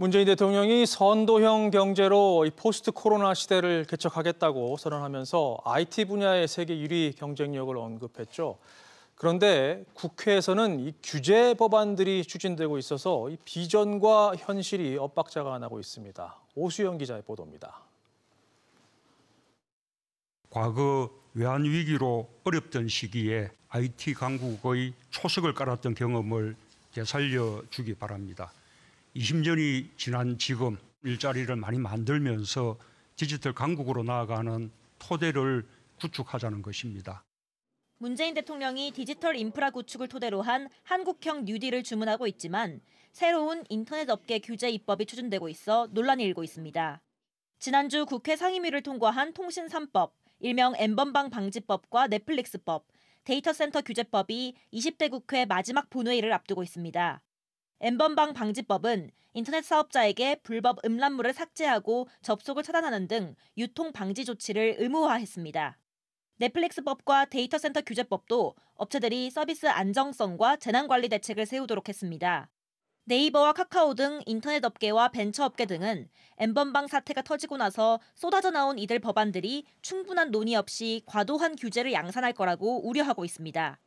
문재인 대통령이 선도형 경제로 포스트 코로나 시대를 개척하겠다고 선언하면서 IT 분야의 세계 1위 경쟁력을 언급했죠. 그런데 국회에서는 이 규제 법안들이 추진되고 있어서 이 비전과 현실이 엇박자가 나고 있습니다. 오수영 기자의 보도입니다. 과거 외환 위기로 어렵던 시기에 IT 강국의 초석을 깔았던 경험을 되살려 주기 바랍니다. 20년이 지난 지금 일자리를 많이 만들면서 디지털 강국으로 나아가는 토대를 구축하자는 것입니다. 문재인 대통령이 디지털 인프라 구축을 토대로 한 한국형 뉴딜을 주문하고 있지만 새로운 인터넷 업계 규제 입법이 추진되고 있어 논란이 일고 있습니다. 지난주 국회 상임위를 통과한 통신 3법, 일명 엠번방 방지법과 넷플릭스법, 데이터센터 규제법이 20대 국회 마지막 본회의를 앞두고 있습니다. 엠번방 방지법은 인터넷 사업자에게 불법 음란물을 삭제하고 접속을 차단하는 등 유통 방지 조치를 의무화했습니다. 넷플릭스법과 데이터센터 규제법도 업체들이 서비스 안정성과 재난관리 대책을 세우도록 했습니다. 네이버와 카카오 등 인터넷 업계와 벤처 업계 등은 엠번방 사태가 터지고 나서 쏟아져 나온 이들 법안들이 충분한 논의 없이 과도한 규제를 양산할 거라고 우려하고 있습니다.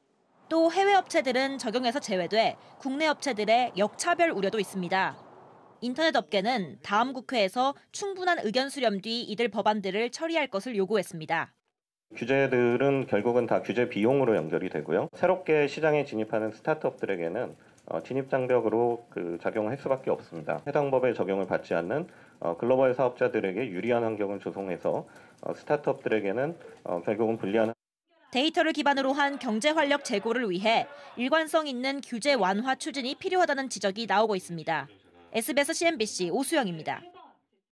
또 해외 업체들은 적용에서 제외돼 국내 업체들의 역차별 우려도 있습니다. 인터넷 업계는 다음 국회에서 충분한 의견 수렴 뒤 이들 법안들을 처리할 것을 요구했습니다. 규제들은 결국은 다 규제 비용으로 연결이 되고요. 새롭게 시장에 진입하는 스타트업들에게는 어, 진입 장벽으로 그 작용할 수밖에 없습니다. 해당 법의 적용을 받지 않는 어, 글로벌 사업자들에게 유리한 환경을 조성해서 어, 스타트업들에게는 결국은 불리한 데이터를 기반으로 한 경제 활력 제고를 위해 일관성 있는 규제 완화 추진이 필요하다는 지적이 나오고 있습니다. SBS CNBC 오수영입니다.